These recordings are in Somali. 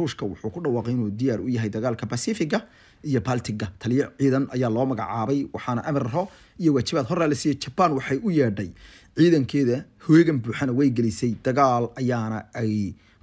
ruushka wuxuu ku dhawaaqay inuu diyaar u yahay dagaalka basifiga iyo baltiga taliyo ciidan ayaa loo magacaabay waxaana amirho iyo waajibaad horraa la siiyey jabaan waxay u yeedhay ciidankeeda hoegan buuxana way gelisay dagaal ayaana ay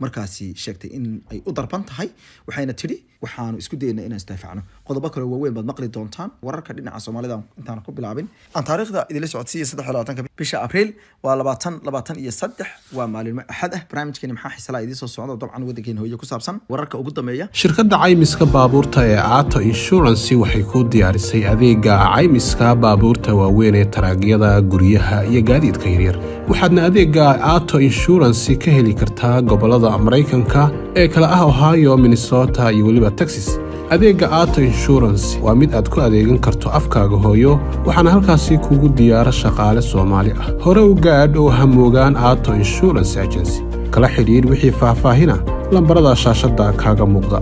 markaasi sheegtay in ay u darban tahay waxayna tidhi waxaanu isku dayna inaan isdaafacno qodobo kale waaweyn baad maqli doontaan wararka dhinaca soomaalida intaan ku bilaabin aan idinla socodsiiya saddex labaatanka bisha abriil waa labaatan labaatan iyo saddex waa maalimo axad ah barnaamijkeeni maxaa xiisalaa idiin soo socda oo dabcan waddankeeni hooye ku saabsan wararka ugu dambeeya shirkadda caymiska baabuurta ee aato inshuransi waxay ku diyaarisay adeega caymiska baabuurta waaweyn ee taraagyada guryaha iyo gaadiidka yaryar waxaadna adeega aato inshuransi ka heli kartaa gobollada maraykanka ee kale ah ohio minnesota iyo weliba texas adeegga aata insurance waa mid aad ku adeegan karto afkaaga hooyo waxaana halkaasi kugu diyaara shaqaale soomaali ah hore u gaadh oo hamoogaan aato insurance agency kala xidhiidh wixii faahfaahina lambarada shaashadda kaaga muuqda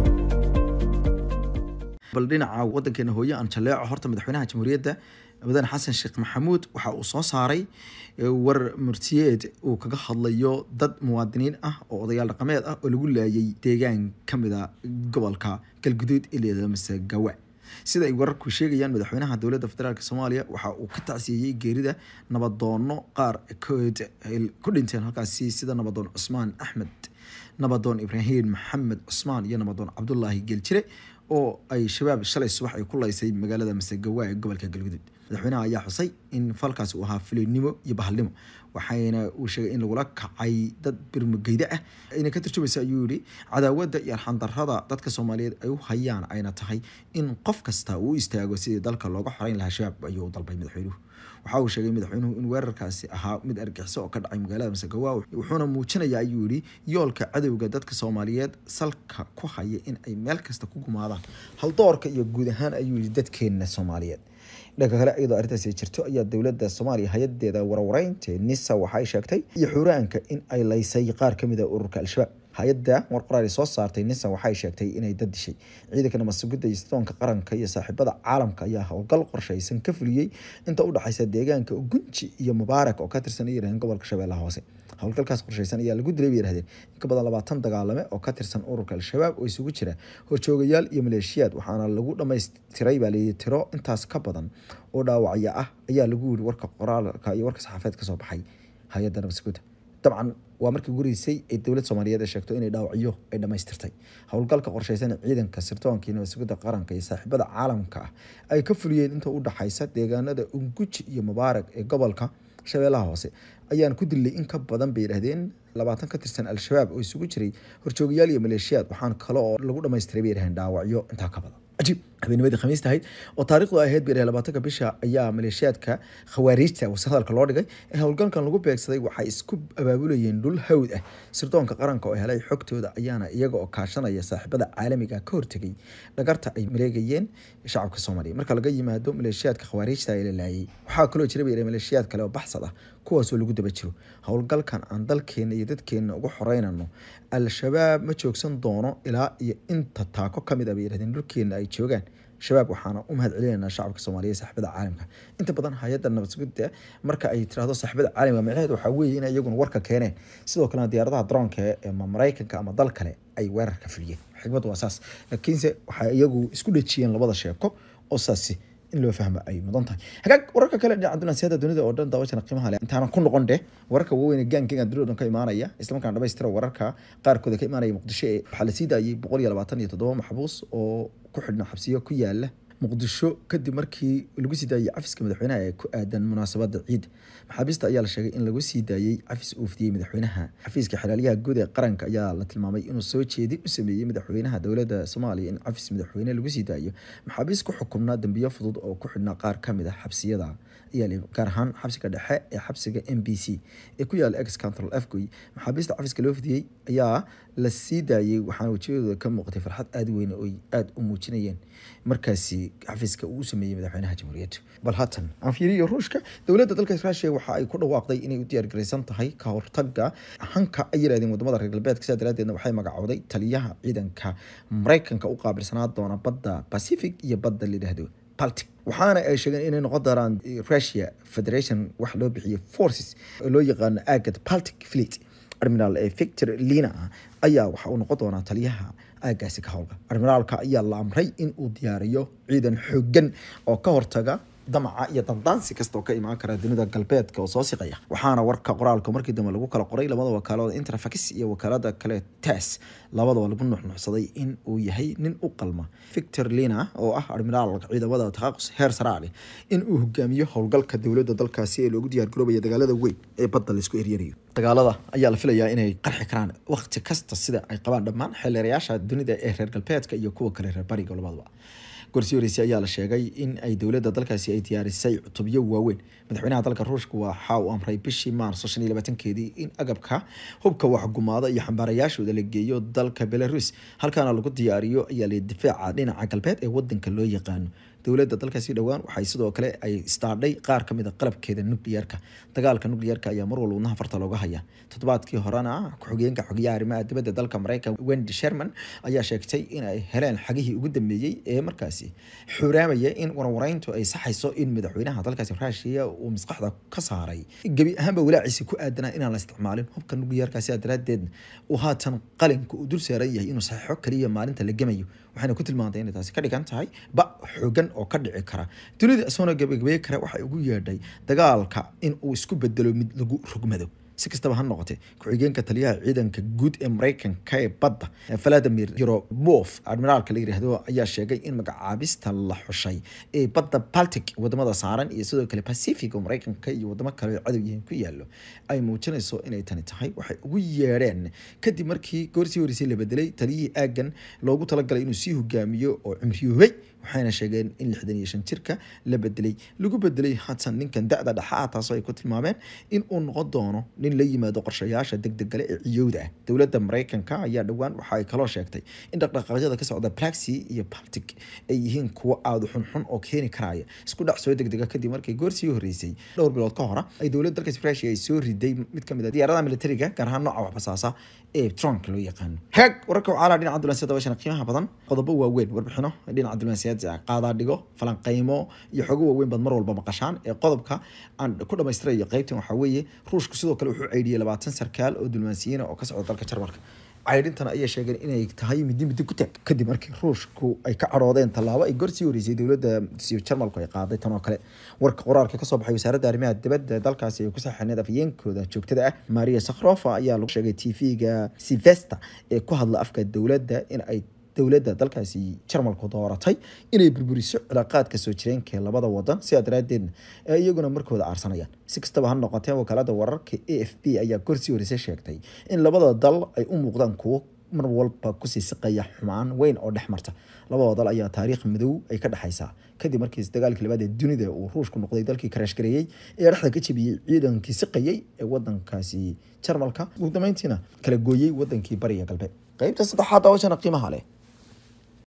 bal dhinaca wadankeena hooyo aan jaleeco horta madaxweynaha jamhuuriyadda mudane xasan sheekh maxamuud waxa uu soo saaray war murtiyeed uu kaga hadlayo dad muwaadiniin ah oo odayaal dhaqameed ah oo lagu laayay deegaan ka mid a gobolka galguduud ileeda mase gawa sida ay wararku sheegayaan madaxweynaha dowladda federaalk soomaaliya waxa uu ka tacsiyeyey geerida nabadoono qaar kood ku dhinteen halkaasi sida nabadoon cusmaan axmed nabadoon ibraahim maxamed cusmaan iyo nabadoon cabdulaahi geeljire oo ay shabaab shalay subax ay ku laysay magaalada masegawa ee gobolka galgudud madaxweynaha ayaa xusay in falkaas uu ahaa filinimo iyo bahalnimo waxayna uu sheegay in lagula kacay dad birmugeyda ah ayna ka tarjumaysa ayuu yihi cadaawadda iyo arxandarrada dadka soomaaliyeed ay u hayaan ayna tahay in qof kasta uu istaago sidii dalka looga xorayn lahaa shabaab ayuu dalbay madaxweynuhu waxa uu sheegay madaxweynuhu in weerarkaasi ahaa mid argixiso oo ka dhacay magaalada masagawa wuxuuna muujinaya ayuu yidhi yoolka cadowga dadka soomaaliyeed salka ku haya in ay meel kasta ku gumaadaan haldoorka iyo guud ahaan ayuu yidhi dadkeena soomaaliyeed dhanka kale iyadoo arrintaasi jirto ayaa dowladda soomaaliya hay-adeeda warwareynta nisa waxaay sheegtay iyo xuraanka in ay laysay qaar ka mid a ah ururka al-shabaab hay-adda warqoraal ay soo saartay ninsan waxay sheegtay inay dad dishay ciidankana masuuldaistoonka qaranka iyo saaxiibada caalamka ayaa howlgal qorshaysan ka fuliyey inta u dhexaysa deegaanka gunji iyo mubaarak oo ka tirsan ay gobolka shabeellaha hoose howlgalkaas qorshaysan ayaa lagu dilay bay yirahdeen in ka badan labaatan dagaalame oo ka tirsan ururka al-shabaab oo isugu jira horjoogayaal iyo maleeshiyaad waxaana lagu dhamaystiray baa leeyahy tiro intaas ka badan oo dhaawacya ah ayaa lagu yiri warka qoraalka iyo warka saxaafeed ka baxay hay-adda nabadsuguda dabcan waa markii gureysay ee dowlad soomaaliyeed ee sheegto inay dhaawacyo ay dhamaystirtay howlgalka qorshaysan ciidanka sirdoonka iyo qaranka iyo saaxiibada caalamka ah ay ka fuliyeen inta u dhaxaysa deegaanada unguji iyo mubaarag ee gobolka shabeellaha hoose ayaan ku dilay in ka badan bay yidhaahdeen labaatan ka tirsan al-shabaab oo isugu jiray horjoogayaal iyo maleeshiyaad waxaan kale oo lagu dhamaystiray bay yidhahdeen dhaawacyo intaa ka badan cajiib habeennimadii khamiis tahayd oo taarikhdu ahayd bir labaatanka bisha ayaa maleeshiyaadka khawaariijta wasiir loo dhigay ee howlgalkan lagu beegsaday waxay isku abaabulayeen dhul hawd ah sirdoonka qaranka oo helay xogtooda ayaana iyaga oo kaashanaya saaxiibada caalamiga ah ka hortegay dhagarta ay maleegayeen shacabka soomaaliya marka laga yimaado maleeshiyaadka khawaariijta ee la laayay waxaa kaloo jira bayr maleeshiyaad kale oo baxsad ah kuwaasoo lagu daba jiro howlgalkan aan dalkeena iyo dadkeena uga xoreynano al-shabaab ma joogsan doono ilaa iyo inta taako ka mid a ah bay yihahdeen dhulkeena ay joogaan shabaab waxaana u mahad celinayna shacabka soomaaliya saaxibada caalamka inta badan hay-adda nabadsuguda marka ay tirahdo saaxibada caalamka micnaheed waxaa weeye inay iyaguna warka keeneen sidoo kalena diyaaradaha droonka ee maraykanka ama dal kale ay weerarka fuliyeen xikmad waa saas laakiinse waxay iyagu isku dhejiyeen labada sheeko oo saasi in loo fahmo ay mudan tahay hagaag wararka kale dhinaca dulan siyada dunida oo dhan daawashana qiimaha leh intaana ku noqon dheh wararka waaweyne ee gaanka inaan dunida ka imaanaya islamarkaana dhamaystira wararka qaarkooda ka imaanaya muqdisho ee waxaa la sii daayay boqol iyo labaatan iyo toddoba maxbuus oo ku xidhna xabsiyo ku yaala muqdisho kadib markii lagu sii daayey cafiska madaxweynaha ee ku aadan munaasabada ciid maxaabiista ayaa la sheegay in lagu sii daayey cafis uu fidiyey madaxweynaha xafiiska xilaalyaha guud ee qaranka ayaa la tilmaamay inuu soo jeedin u sameeyey madaxweynaha dowladda soomaaliya in cafis madaxweyne lagu sii daayo maxaabiist ku xukumnaa dembiyo fudud oo ku xidhnaa qaar ka mid ah xabsiyada gaar ahaan xabsiga dhexe ee xabsiga m b c ee ku yaala ex control maxaabiista cafiska loo fidiyey ayaa la sii daayey waxaana wejiyadooda ka muuqtay farxad aada weyn oo aada u muujinayeen markaasi xafiska uu sameeyey madaxweynaha jamhuuriyadda bal haatan aan fiiriyo ruushka dowladda dalka ruushka waxa ay ku dhawaaqday inay u diyaargaraysan tahay ka hortaga hanka ay yidhahdeen wadamada reer galbeedka sidaa daraadeedna waxay magacowday taliyaha ciidanka maraykanka u qaabilsanaa doona badda pacific iyo badda la yidhaahdo baltic waxaana ay sheegeen inay noqon doonaan russia federation wax loo bixiyo forces loo yaqaano aagad baltic fleet admiral victor lina ayaa waxa uu noqon doonaa taliyaha aagaasi ka howlga admiraalka ayaa la amray in uu diyaariyo ciidan xoogan oo ka hortaga damaca iyo dandaansi kasta ka imaan kara dunida galbeedka oo soo siqaya waxaana warka qoraalka markii dambe lagu kala qoray labada wakaalada intrafax iyo wakaalada kale tas labadaba lagu nuxnuxsaday in uu yahay nin u qalma victor lina oo ah admiraalka ciidamada taqaaqus heer saraali in uu hogaamiyo howlgalka dowladda dalkaasi ee loogu diyaargaroobaya dagaalada weyn ee badda laysku eryarayo dagaalada ayaa la filayaa inay qarxi karaan wakhti kasta sida ay qabaan dhammaan xeelerayaasha dunida ee reer galbeedka iyo kuwa kale reer bariga labadaba gorsi horeysa ayaa la sheegay in ay dowladda dalkaasi ay diyaarisay cutubyo waaweyn madaxweynaha dalka ruushka waxa uu amray bishii maarso shan iyo labaatankeedii in agabka hubka wax gumaada iyo xambaarayaashooda la geeyo dalka belarus halkaana lagu diyaariyo ayaa la difaaca dhinaca galbeed ee wadanka loo yaqaano dowladda dalkaasi dhowaan waxay sidoo kale ay istaadhay qaar ka mid a ah qalabkeeda nucleerka dagaalka nucleerka ayaa mar walba wadnaha farta looga haya toddobaadkii horena ku-xigeenka xogayaha arrimaha dibadda dalka maraykan wendy sherman ayaa sheegtay inay heleen xagihii ugu dambeeyey ee markaasi xuraamaya in warwareyntu ay saxayso in madaxweynaha dalkaasi ruushia uu maskaxda ka saaray gebi ahaanba walaaciisi ku aadanaa inaan la isticmaalin hubka nucleerkaasi daraaddeed uu haatan qalinka uu dul saaran yahay inuu saxeixo kaliya maalinta la gemayo waxayna ku tilmaantay inay taasi ka dhigan tahay ba xoogan oo ka dhici kara dunida isoona gabagabeey kara waxa ugu yeedhay dagaalka in uu isku bedelo mid lagu rogmado si kastaba ha noqotee ku-xigeenka taliyaha ciidanka guud ee mareykanka ee badda valadimir yerobof admiraalka la yiraahdo ayaa sheegay in magacaabista la xushay ee badda baltic wadamada saaran iyo sidoo kale pacific oo maraykanka iyo wadamo kale cadowyihiin ku yaalo ay muujinayso inay tani tahay waxay ugu yeedheen kadib markii goorsii horeysay la bedelay taliyihii aagan loogu talagalay inuu sii hogaamiyo oo cumriyoobay waxayna sheegeen in lixdan iyo shan jirka la bedelay lagu bedelay hadsan ninkan da-da dhexaa ah, taasoo ay ku tilmaameen in uu noqon doono nin la yimaado qorshayaasha degdegale ee ciyowda ah dowladda mareykanka ayaa dhowaan waxa ay kaloo sheegtay in dhaqdhaqaaqyada ka socda blaxy iyo baltic ay yihiin kuwo aada xunxun oo keeni karaya isku dhac soo degdega kadib markii goorsii horeysay dhowr bilood ka hora ay dowladda dalka rusia ay soo riday mid kamid a ah diyaaradaha militariga gaar ahaan nooca waxbasaasa ee tronk loo yaqaano hagaag wararka wacaalaa dhinaca dulansiya dabashana qiimaha badan qodobo waaweyn warbixino dhinaca dulansiya markaad qaadaadhigo falanqeymo iyo xoogo waaweyn baad mar walba maqashaan ee qodobka aan ku dhamaystirayo qeybtan waxaa weeye ruushku sidoo kale wuxuu ceydhiyey labaatan sarkaal oo dulmaansiyiin ah oo ka socda dalka jarmarka caydhintan ayaa sheegeen inay tahay midi midi ku taag kadib markii ruushku ay ka cadhoodeen tallaabo ay gor sii dowladda jarmalku ay qaaday tan oo kale warka qoraalka kasoo baxay wasaaradda arrimaha dibadda dalkaasi ay ku saxaneed afyeenkooda joogtada ah maria sakhrofa ayaa lagu sheegay t v-ga sivesta ee ku hadla afka dowladda in ay dowladda dalkaasi jarmalku dooratay inay burburiso cilaaqaadka soo jireenkaee labada wadan sidaa daraaddeedna ee iyaguna markooda aarsanayaan si kastaba ha noqotee wakaalada wararka a f b ayaa gorsii horeyse sheegtay in labada dal ay u muuqdaan kuwo mar walba kusii siqaya xumaan weyn oo dhex marta labada dal ayaa taariikh madow ay ka dhexaysaa kadib markiis dagaalkii labaad ee dunida uu ruushku noqday dalkii karaashgareeyey ee dhexda ka jebiyey ciidankii siqayey ee wadankaasi jarmalka ugu dambeyntiina kala gooyey wadankii bariga galbeed qaybta saddexaad daawashana qiimaha leh